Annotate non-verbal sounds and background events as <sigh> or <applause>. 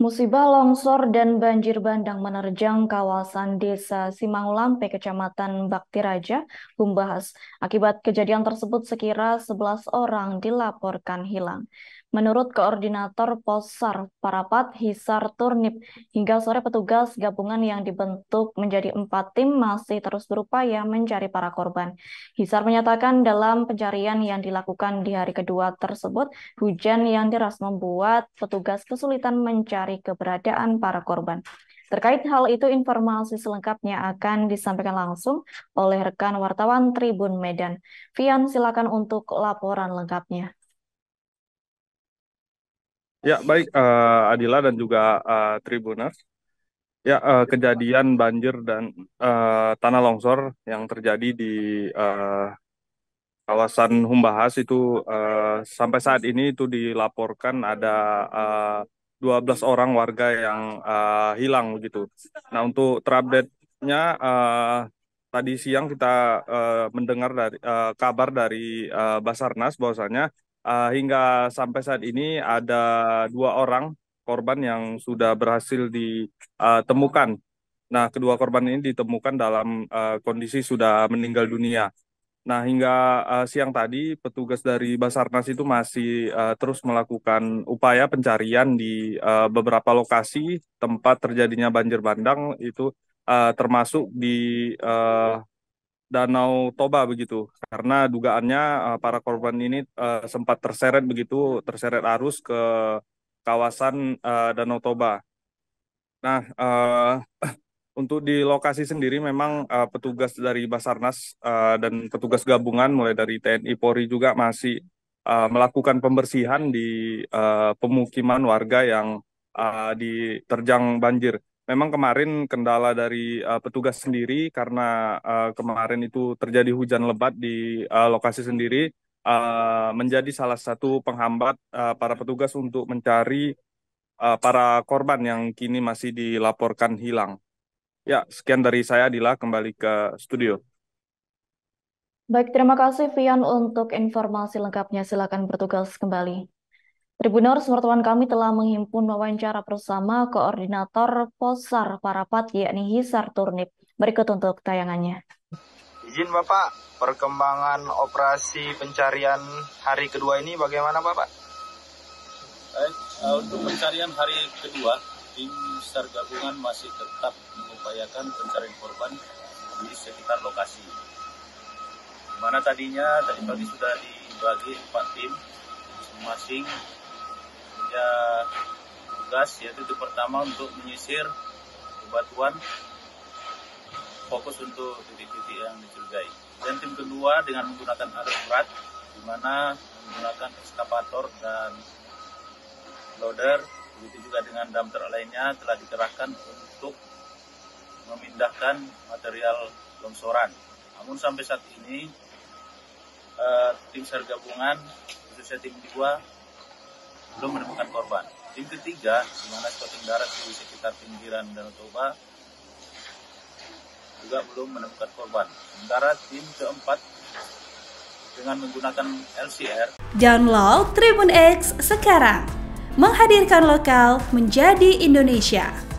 Musibah longsor dan banjir bandang menerjang kawasan desa Simangulampe, Kecamatan Baktiraja, Bumbahas. Akibat kejadian tersebut, sekira 11 orang dilaporkan hilang. Menurut Koordinator Posar Parapat Hisar Turnip, hingga sore petugas gabungan yang dibentuk menjadi empat tim masih terus berupaya mencari para korban. Hisar menyatakan dalam pencarian yang dilakukan di hari kedua tersebut, hujan yang deras membuat petugas kesulitan mencari keberadaan para korban. Terkait hal itu, informasi selengkapnya akan disampaikan langsung oleh rekan wartawan Tribun Medan. Vian, silakan untuk laporan lengkapnya. Ya, baik uh, Adila dan juga uh, Tribuners. Ya, uh, kejadian banjir dan uh, tanah longsor yang terjadi di uh, kawasan Humbahas itu uh, sampai saat ini itu dilaporkan ada uh, 12 orang warga yang uh, hilang begitu. Nah, untuk terupdate-nya uh, tadi siang kita uh, mendengar dari uh, kabar dari uh, Basarnas bahwasanya Uh, hingga sampai saat ini ada dua orang korban yang sudah berhasil ditemukan. Eh, nah, kedua korban ini ditemukan dalam uh, kondisi sudah meninggal dunia. Nah, hingga uh, siang tadi petugas dari Basarnas itu masih uh, terus melakukan upaya pencarian di uh, beberapa lokasi tempat terjadinya banjir bandang itu uh, termasuk di uh, Danau Toba begitu karena dugaannya uh, para korban ini uh, sempat terseret begitu terseret arus ke kawasan uh, Danau Toba. Nah, uh, <clears throat> untuk di lokasi sendiri memang uh, petugas dari Basarnas uh, dan petugas gabungan mulai dari TNI Polri juga masih uh, melakukan pembersihan di uh, pemukiman warga yang uh, diterjang banjir memang kemarin kendala dari uh, petugas sendiri karena uh, kemarin itu terjadi hujan lebat di uh, lokasi sendiri uh, menjadi salah satu penghambat uh, para petugas untuk mencari uh, para korban yang kini masih dilaporkan hilang. Ya, sekian dari saya Adila kembali ke studio. Baik, terima kasih Vian untuk informasi lengkapnya. Silakan bertugas kembali. Tribuners, wartawan kami telah menghimpun wawancara bersama Koordinator Posar Parapat, yakni Hisar Turnip. Berikut untuk tayangannya. Izin Bapak, perkembangan operasi pencarian hari kedua ini bagaimana Bapak? Baik, eh, untuk pencarian hari kedua, tim SAR gabungan masih tetap mengupayakan pencarian korban di sekitar lokasi. mana tadinya tadi pagi sudah dibagi empat tim masing-masing kerja tugas yaitu itu pertama untuk menyisir bebatuan fokus untuk titik-titik yang dicurigai dan tim kedua dengan menggunakan alat berat di mana menggunakan ekskavator dan loader begitu juga dengan damter lainnya telah dikerahkan untuk memindahkan material longsoran namun sampai saat ini eh, tim sar gabungan khususnya tim kedua belum menemukan korban. Tim ketiga, di mana scouting darat di sekitar pinggiran Danau Toba, juga belum menemukan korban. Sementara tim keempat dengan menggunakan LCR. Download Tribun X sekarang, menghadirkan lokal menjadi Indonesia.